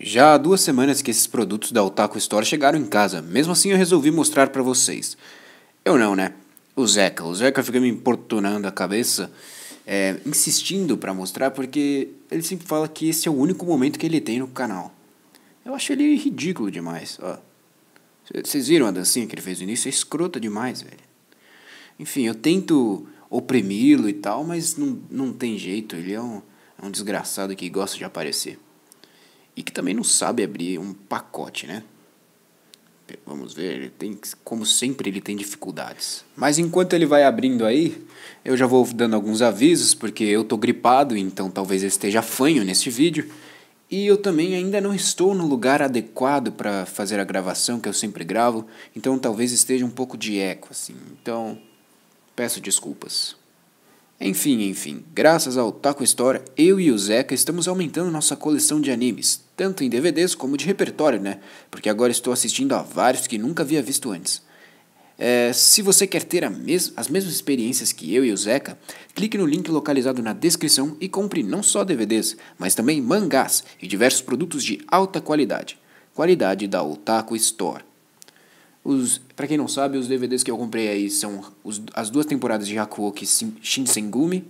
Já há duas semanas que esses produtos da Otaku Store chegaram em casa, mesmo assim eu resolvi mostrar para vocês. Eu não, né? O Zeca. O Zeca fica me importunando a cabeça, é, insistindo para mostrar, porque ele sempre fala que esse é o único momento que ele tem no canal. Eu acho ele ridículo demais, ó. Vocês viram a dancinha que ele fez no início? É escrota demais, velho. Enfim, eu tento oprimi-lo e tal, mas não, não tem jeito. Ele é um, é um desgraçado que gosta de aparecer e que também não sabe abrir um pacote, né? Vamos ver, ele tem, como sempre, ele tem dificuldades. Mas enquanto ele vai abrindo aí, eu já vou dando alguns avisos, porque eu tô gripado, então talvez eu esteja fanho neste vídeo. E eu também ainda não estou no lugar adequado para fazer a gravação que eu sempre gravo, então talvez esteja um pouco de eco, assim. Então, peço desculpas. Enfim, enfim, graças ao Taco Store, eu e o Zeca estamos aumentando nossa coleção de animes tanto em DVDs como de repertório, né? Porque agora estou assistindo a vários que nunca havia visto antes. É, se você quer ter mes as mesmas experiências que eu e o Zeca, clique no link localizado na descrição e compre não só DVDs, mas também mangás e diversos produtos de alta qualidade. Qualidade da Otaku Store. Para pra quem não sabe, os DVDs que eu comprei aí são os, as duas temporadas de Hakuoki Shinsengumi,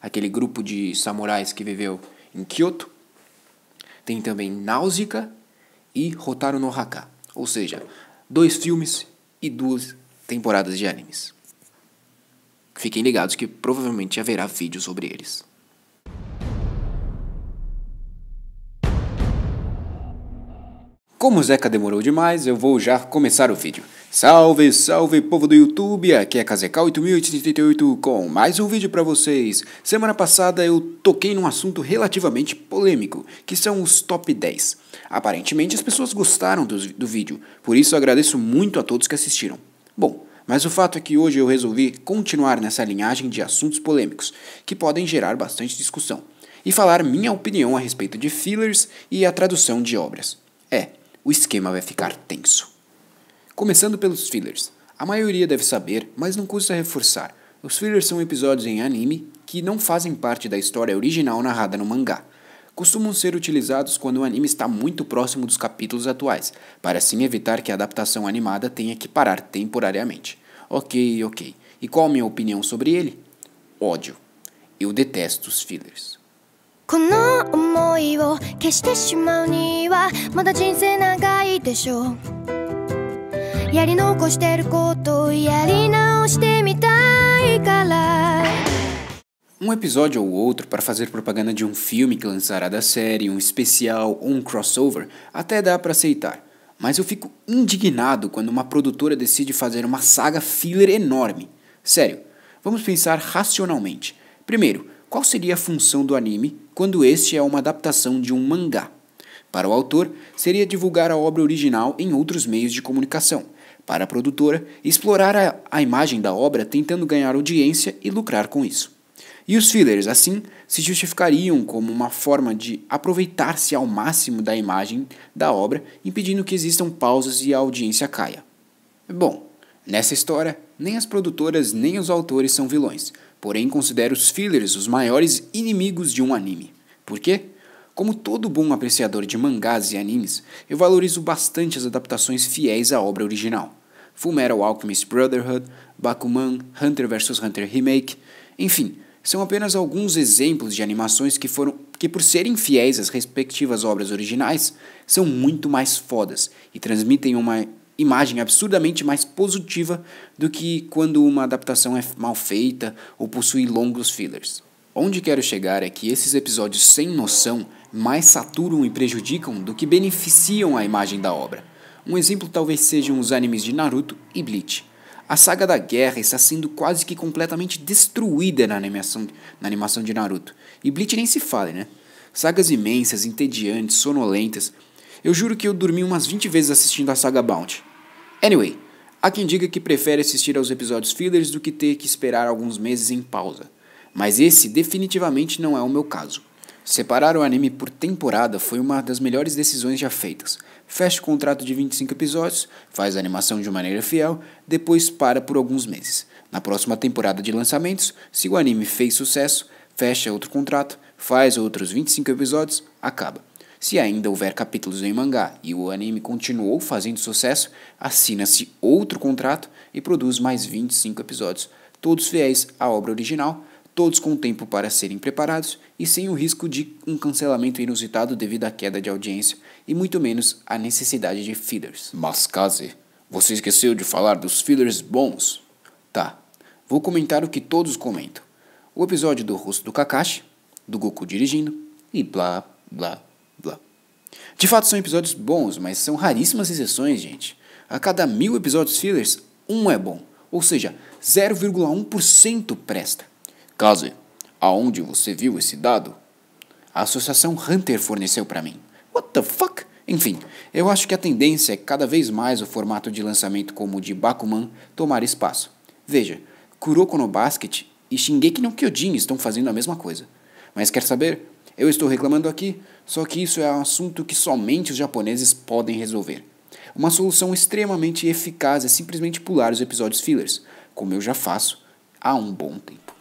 aquele grupo de samurais que viveu em Kyoto, tem também Náusea e Rotaro no Haka, ou seja, dois filmes e duas temporadas de animes. Fiquem ligados que provavelmente haverá vídeo sobre eles. Como o Zeca demorou demais, eu vou já começar o vídeo. Salve, salve povo do YouTube, aqui é kzk 8888 com mais um vídeo para vocês. Semana passada eu toquei num assunto relativamente polêmico, que são os top 10. Aparentemente as pessoas gostaram do, do vídeo, por isso agradeço muito a todos que assistiram. Bom, mas o fato é que hoje eu resolvi continuar nessa linhagem de assuntos polêmicos, que podem gerar bastante discussão, e falar minha opinião a respeito de fillers e a tradução de obras. É, o esquema vai ficar tenso. Começando pelos fillers. A maioria deve saber, mas não custa reforçar. Os fillers são episódios em anime que não fazem parte da história original narrada no mangá. Costumam ser utilizados quando o anime está muito próximo dos capítulos atuais, para assim evitar que a adaptação animada tenha que parar temporariamente. Ok, ok. E qual a minha opinião sobre ele? Ódio. Eu detesto os fillers. この思いを消してしまうにはまだ人生長いでしょうやり残してることをやり直してみたいから Um episódio ou outro para fazer propaganda de um filme que lançará da série, um especial ou um crossover, até dá para aceitar. Mas eu fico indignado quando uma produtora decide fazer uma saga filler enorme. Sério, vamos pensar racionalmente. Primeiro, qual seria a função do anime quando este é uma adaptação de um mangá. Para o autor, seria divulgar a obra original em outros meios de comunicação. Para a produtora, explorar a, a imagem da obra tentando ganhar audiência e lucrar com isso. E os fillers, assim, se justificariam como uma forma de aproveitar-se ao máximo da imagem da obra, impedindo que existam pausas e a audiência caia. Bom, nessa história, nem as produtoras nem os autores são vilões, porém considero os fillers os maiores inimigos de um anime. Por quê? Como todo bom apreciador de mangás e animes, eu valorizo bastante as adaptações fiéis à obra original. Fullmetal Alchemist Brotherhood, Bakuman, Hunter vs Hunter Remake, enfim, são apenas alguns exemplos de animações que foram que por serem fiéis às respectivas obras originais, são muito mais fodas e transmitem uma imagem absurdamente mais positiva do que quando uma adaptação é mal feita ou possui longos fillers. Onde quero chegar é que esses episódios sem noção mais saturam e prejudicam do que beneficiam a imagem da obra. Um exemplo talvez sejam os animes de Naruto e Bleach. A saga da guerra está sendo quase que completamente destruída na animação, na animação de Naruto. E Bleach nem se fala, né? Sagas imensas, entediantes, sonolentas. Eu juro que eu dormi umas 20 vezes assistindo a saga Bounty. Anyway, há quem diga que prefere assistir aos episódios fillers do que ter que esperar alguns meses em pausa. Mas esse definitivamente não é o meu caso. Separar o anime por temporada foi uma das melhores decisões já feitas. Fecha o contrato de 25 episódios, faz a animação de maneira fiel, depois para por alguns meses. Na próxima temporada de lançamentos, se o anime fez sucesso, fecha outro contrato, faz outros 25 episódios, acaba. Se ainda houver capítulos em mangá e o anime continuou fazendo sucesso, assina-se outro contrato e produz mais 25 episódios, todos fiéis à obra original, todos com tempo para serem preparados e sem o risco de um cancelamento inusitado devido à queda de audiência e muito menos à necessidade de fillers. Mas, Kaze, você esqueceu de falar dos fillers bons? Tá, vou comentar o que todos comentam. O episódio do rosto do Kakashi, do Goku dirigindo e blá blá de fato, são episódios bons, mas são raríssimas exceções, gente. A cada mil episódios fillers, um é bom, ou seja, 0,1% presta. Caso aonde você viu esse dado, a associação Hunter forneceu para mim. What the fuck? Enfim, eu acho que a tendência é cada vez mais o formato de lançamento como o de Bakuman tomar espaço. Veja, Kuroko no Basket e Shingeki no Kyojin estão fazendo a mesma coisa. Mas quer saber? Eu estou reclamando aqui, só que isso é um assunto que somente os japoneses podem resolver. Uma solução extremamente eficaz é simplesmente pular os episódios fillers, como eu já faço há um bom tempo.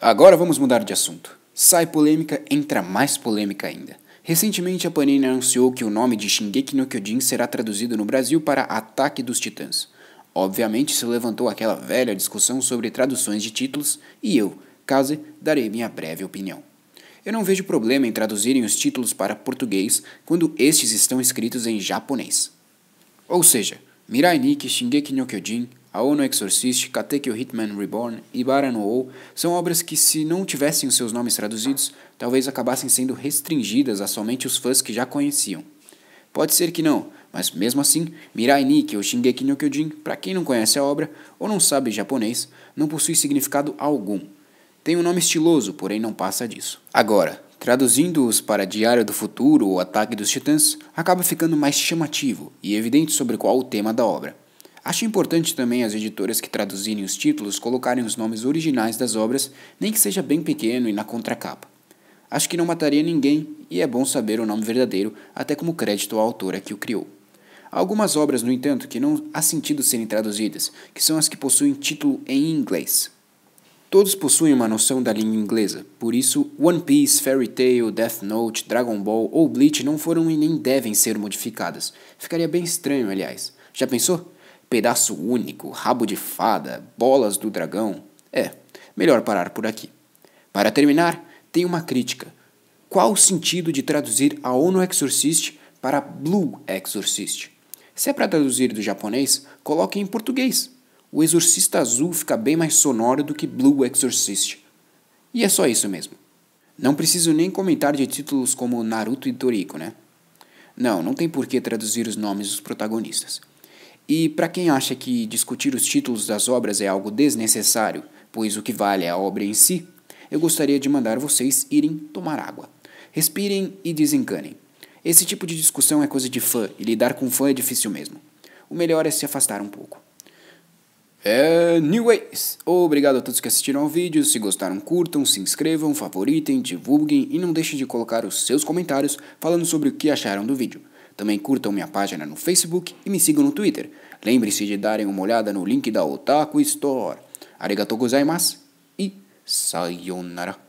Agora vamos mudar de assunto. Sai polêmica, entra mais polêmica ainda. Recentemente, a Panini anunciou que o nome de Shingeki no Kyojin será traduzido no Brasil para Ataque dos Titãs. Obviamente, se levantou aquela velha discussão sobre traduções de títulos e eu, Kaze, darei minha breve opinião. Eu não vejo problema em traduzirem os títulos para português quando estes estão escritos em japonês. Ou seja, Mirai Nikki Shingeki no Kyojin, a ONU Exorcist, Kateki Hitman Reborn e Bara no O são obras que, se não tivessem os seus nomes traduzidos, talvez acabassem sendo restringidas a somente os fãs que já conheciam. Pode ser que não, mas mesmo assim, Mirai Nikki ou Shingeki no Kyojin, para quem não conhece a obra ou não sabe japonês, não possui significado algum. Tem um nome estiloso, porém não passa disso. Agora, traduzindo-os para Diário do Futuro ou Ataque dos Titãs, acaba ficando mais chamativo e evidente sobre qual o tema da obra. Acho importante também as editoras que traduzirem os títulos colocarem os nomes originais das obras, nem que seja bem pequeno e na contracapa. Acho que não mataria ninguém e é bom saber o nome verdadeiro, até como crédito à autora que o criou. Há algumas obras, no entanto, que não há sentido serem traduzidas, que são as que possuem título em inglês. Todos possuem uma noção da língua inglesa, por isso One Piece, Fairy Tail, Death Note, Dragon Ball ou Bleach não foram e nem devem ser modificadas. Ficaria bem estranho, aliás. Já pensou? Pedaço único, rabo de fada, bolas do dragão. É, melhor parar por aqui. Para terminar, tem uma crítica. Qual o sentido de traduzir a Ono Exorcist para Blue Exorcist? Se é para traduzir do japonês, coloque em português. O Exorcista Azul fica bem mais sonoro do que Blue Exorcist. E é só isso mesmo. Não preciso nem comentar de títulos como Naruto e Toriko, né? Não, não tem por que traduzir os nomes dos protagonistas. E para quem acha que discutir os títulos das obras é algo desnecessário, pois o que vale é a obra em si, eu gostaria de mandar vocês irem tomar água. Respirem e desencanem. Esse tipo de discussão é coisa de fã e lidar com fã é difícil mesmo. O melhor é se afastar um pouco. É, anyways, obrigado a todos que assistiram ao vídeo. Se gostaram, curtam, se inscrevam, favoritem, divulguem e não deixem de colocar os seus comentários falando sobre o que acharam do vídeo. Também curtam minha página no Facebook e me sigam no Twitter. Lembre-se de darem uma olhada no link da Otaku Store. Arigatou gozaimasu e sayonara.